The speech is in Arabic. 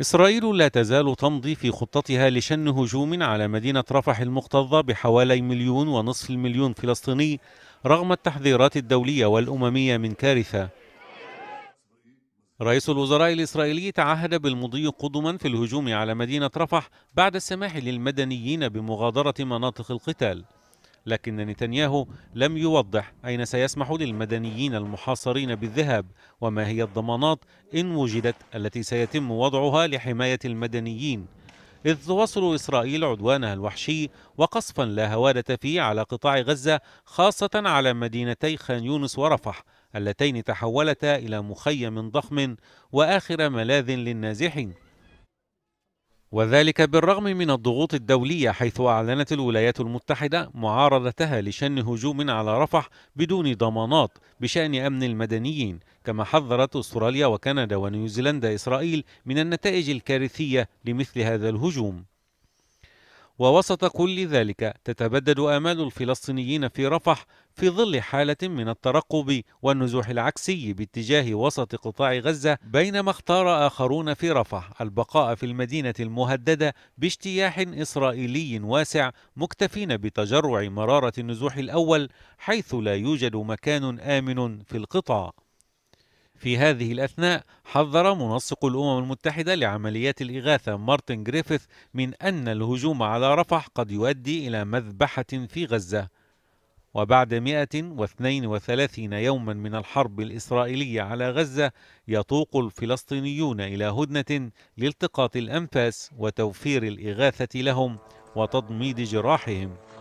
إسرائيل لا تزال تمضي في خطتها لشن هجوم على مدينة رفح المكتظة بحوالي مليون ونصف المليون فلسطيني رغم التحذيرات الدولية والأممية من كارثة رئيس الوزراء الإسرائيلي تعهد بالمضي قدما في الهجوم على مدينة رفح بعد السماح للمدنيين بمغادرة مناطق القتال لكن نتنياهو لم يوضح أين سيسمح للمدنيين المحاصرين بالذهاب وما هي الضمانات إن وجدت التي سيتم وضعها لحماية المدنيين إذ تواصل إسرائيل عدوانها الوحشي وقصفا لا هوادة فيه على قطاع غزة خاصة على مدينتي خان يونس ورفح اللتين تحولتا إلى مخيم ضخم وآخر ملاذ للنازحين وذلك بالرغم من الضغوط الدولية حيث أعلنت الولايات المتحدة معارضتها لشن هجوم على رفح بدون ضمانات بشأن أمن المدنيين كما حذرت أستراليا وكندا ونيوزيلندا إسرائيل من النتائج الكارثية لمثل هذا الهجوم ووسط كل ذلك تتبدد آمال الفلسطينيين في رفح في ظل حالة من الترقب والنزوح العكسي باتجاه وسط قطاع غزة بينما اختار آخرون في رفح البقاء في المدينة المهددة باجتياح إسرائيلي واسع مكتفين بتجرع مرارة النزوح الأول حيث لا يوجد مكان آمن في القطاع في هذه الأثناء حذر منسق الأمم المتحدة لعمليات الإغاثة مارتن جريفيث من أن الهجوم على رفح قد يؤدي إلى مذبحة في غزة وبعد 132 يوما من الحرب الإسرائيلية على غزة يطوق الفلسطينيون إلى هدنة لالتقاط الأنفاس وتوفير الإغاثة لهم وتضميد جراحهم